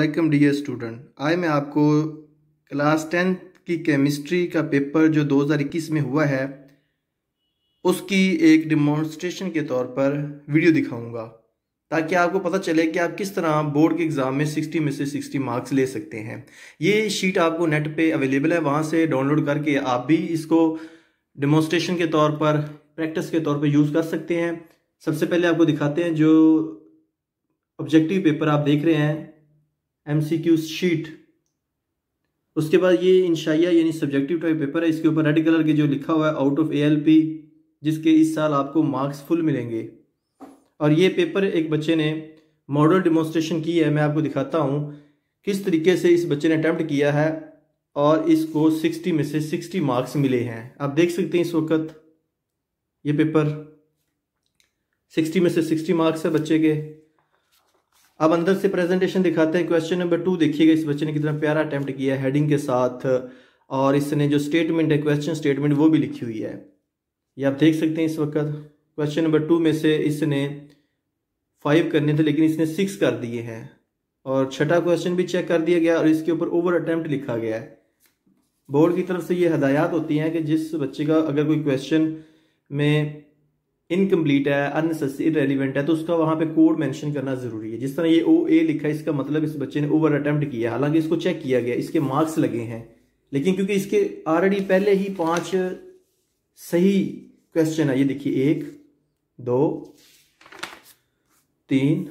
अस्सलाम dear student आज मैं आपको क्लास टेंथ की केमिस्ट्री का पेपर जो 2021 में हुआ है उसकी एक डिमॉन्स्ट्रेशन के तौर पर वीडियो दिखाऊंगा ताकि आपको पता चले कि आप किस तरह बोर्ड के एग्ज़ाम में 60 में से 60 मार्क्स ले सकते हैं ये शीट आपको नेट पे अवेलेबल है वहाँ से डाउनलोड करके आप भी इसको डिमॉन्स्ट्रेशन के तौर पर प्रैक्टिस के तौर पर यूज़ कर सकते हैं सबसे पहले आपको दिखाते हैं जो ऑब्जेक्टिव पेपर आप देख रहे हैं एम सी क्यू शीट उसके बाद ये इंशाइया यानी सब्जेक्टिव टाइप पेपर है इसके ऊपर रेड कलर के जो लिखा हुआ है out of A L P जिसके इस साल आपको मार्क्स फुल मिलेंगे और ये पेपर एक बच्चे ने मॉडल डिमॉन्स्ट्रेशन की है मैं आपको दिखाता हूँ किस तरीके से इस बच्चे ने अटैम्प्ट किया है और इसको 60 में से 60 मार्क्स मिले हैं आप देख सकते हैं इस वक्त ये पेपर 60 में से 60 मार्क्स है बच्चे के अब अंदर से प्रेजेंटेशन दिखाते हैं क्वेश्चन नंबर टू देखिएगा इस बच्चे ने कितना प्यारा अटैम्प्ट किया हैडिंग के साथ और इसने जो स्टेटमेंट है क्वेश्चन स्टेटमेंट वो भी लिखी हुई है ये आप देख सकते हैं इस वक्त क्वेश्चन नंबर टू में से इसने फाइव करने थे लेकिन इसने सिक्स कर दिए हैं और छठा क्वेश्चन भी चेक कर दिया गया और इसके ऊपर ओवर अटैम्प्ट लिखा गया है बोर्ड की तरफ से ये हदायत होती हैं कि जिस बच्चे का अगर कोई क्वेश्चन में इनकम्प्लीट है अननेसेसरी रेलिवेंट है तो उसका वहां पे कोड मेंशन करना जरूरी है जिस तरह ये ओ ए लिखा है इसका मतलब इस बच्चे ने ओवर अटेम्प्ट किया हालांकि इसको चेक किया गया इसके मार्क्स लगे हैं लेकिन क्योंकि इसके ऑलरेडी पहले ही पांच सही क्वेश्चन है ये देखिए एक दो तीन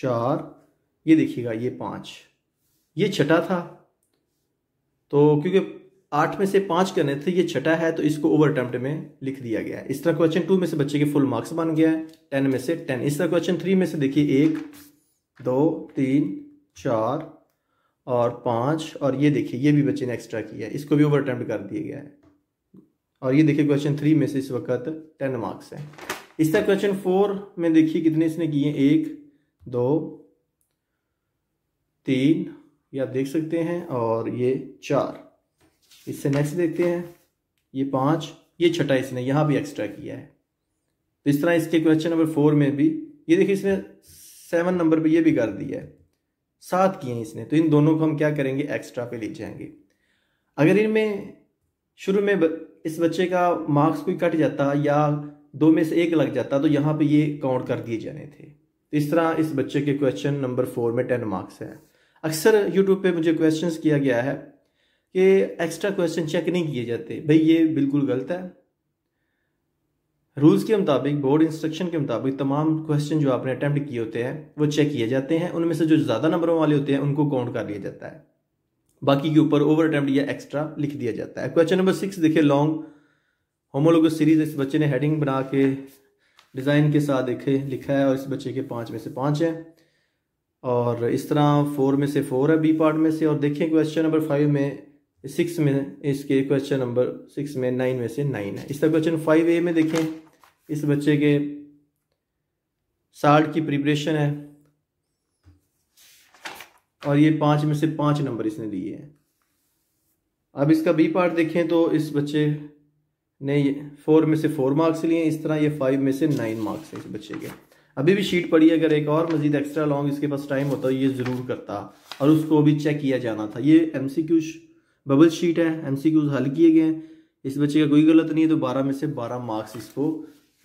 चार ये देखिएगा ये पांच ये छठा था तो क्योंकि आठ में से पांच करने थे ये छठा है तो इसको ओवर अटैम्प्ट में लिख दिया गया है इस तरह क्वेश्चन टू में से बच्चे के फुल मार्क्स बन गया है टेन में से टेन इस तरह क्वेश्चन थ्री में से देखिए एक दो तीन चार और पांच और ये देखिए ये भी बच्चे ने एक्स्ट्रा किया है इसको भी ओवर अटैम्प्ट कर दिया गया है और ये देखिए क्वेश्चन थ्री में से इस वक्त टेन मार्क्स है इस तरह क्वेश्चन फोर में देखिए कितने इसने किए एक दो तीन ये आप देख सकते हैं और ये चार इससे नेक्स्ट देखते हैं ये पांच ये छठा इसने यहां भी एक्स्ट्रा किया है तो इस तरह इसके क्वेश्चन नंबर फोर में भी ये देखिए इसने सेवन नंबर पे ये भी कर दिया है सात किए हैं इसने तो इन दोनों को हम क्या करेंगे एक्स्ट्रा पे ले जाएंगे अगर इनमें शुरू में इस बच्चे का मार्क्स कोई कट जाता या दो में से एक लग जाता तो यहां पे ये काउंट कर दिए जाने थे तो इस तरह इस बच्चे के क्वेश्चन नंबर फोर में टेन मार्क्स है अक्सर यूट्यूब पे मुझे क्वेश्चंस किया गया है कि एक्स्ट्रा क्वेश्चन चेक नहीं किए जाते भाई ये बिल्कुल गलत है रूल्स के मुताबिक बोर्ड इंस्ट्रक्शन के मुताबिक तमाम क्वेश्चन जो आपने अटैम्प्ट किए होते हैं वो चेक किए जाते हैं उनमें से जो ज़्यादा नंबरों वाले होते हैं उनको काउंट कर लिया जाता है बाकी के ऊपर ओवर अटैम्प्ट या एक्स्ट्रा लिख दिया जाता है क्वेश्चन नंबर सिक्स देखिए लॉन्ग होमोलोगस सीरीज इस बच्चे ने हेडिंग बना के डिज़ाइन के साथ देखे लिखा है और इस बच्चे के पाँच में से पाँच है और इस तरह फोर में से फोर है बी पार्ट में से और देखें क्वेश्चन नंबर फाइव में सिक्स में इसके क्वेश्चन नंबर सिक्स में नाइन में से नाइन है इसका क्वेश्चन फाइव ए में देखें इस बच्चे के साठ की प्रिपरेशन है और ये पांच में से पांच नंबर इसने दिए हैं अब इसका बी पार्ट देखें तो इस बच्चे ने ये फोर में से फोर मार्क्स लिए इस तरह ये फाइव में से नाइन मार्क्स हैं इस बच्चे के अभी भी शीट पड़ी अगर एक और मजीद एक्स्ट्रा लॉन्ग इसके पास टाइम होता ये ज़रूर करता और उसको भी चेक किया जाना था ये एमसीक्यू बबल शीट है एमसीक्यूज हल किए गए हैं इस बच्चे का कोई गलत नहीं है तो बारह में से बारह मार्क्स इसको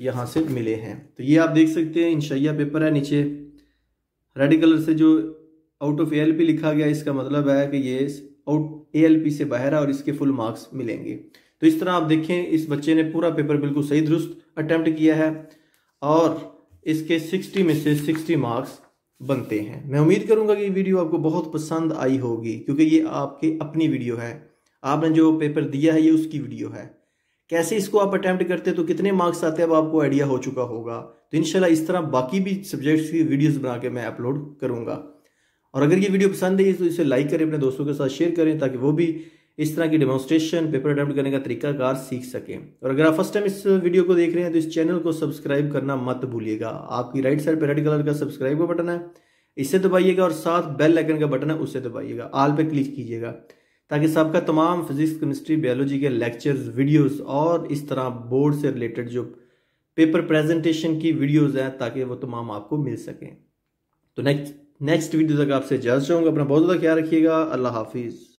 यहाँ से मिले हैं तो ये आप देख सकते हैं इनशैया पेपर है नीचे रेड कलर से जो आउट ऑफ ए लिखा गया इसका मतलब है कि ये आउट ए से बाहर है और इसके फुल मार्क्स मिलेंगे तो इस तरह आप देखें इस बच्चे ने पूरा पेपर बिल्कुल सही दुरुस्त अटैम्प्ट किया है और इसके 60 में से 60 मार्क्स बनते हैं मैं उम्मीद करूंगा कि वीडियो आपको बहुत पसंद आई होगी क्योंकि ये आपकी अपनी वीडियो है आपने जो पेपर दिया है ये उसकी वीडियो है कैसे इसको आप अटैम्प्ट करते तो कितने मार्क्स आते हैं अब आपको आइडिया हो चुका होगा तो इनशाला इस तरह बाकी भी सब्जेक्ट्स की वीडियोस बना के मैं अपलोड करूंगा और अगर ये वीडियो पसंद है तो इसे लाइक करें अपने दोस्तों के साथ शेयर करें ताकि वो भी इस तरह की डेमोस्ट्रेशन पेपर अटैम्प्ट करने का तरीकाकार सीख सकें और अगर आप फर्स्ट टाइम इस वीडियो को देख रहे हैं तो इस चैनल को सब्सक्राइब करना मत भूलिएगा आपकी राइट साइड पर रेड कलर का सब्सक्राइब का बटन है इसे दबाइएगा और साथ बेल आइकन का बटन है उसे दबाइएगा आल पे क्लिक कीजिएगा ताकि सबका तमाम फिजिक्स केमिस्ट्री बायोलॉजी के लेक्चर्स वीडियोस और इस तरह बोर्ड से रिलेटेड जो पेपर प्रेजेंटेशन की वीडियोस हैं ताकि वो तमाम आपको मिल सकें तो नेक्स्ट नेक्स्ट वीडियो तक आपसे जल्द चाहूँगा अपना बहुत ज़्यादा ख्याल रखिएगा अल्लाह हाफिज़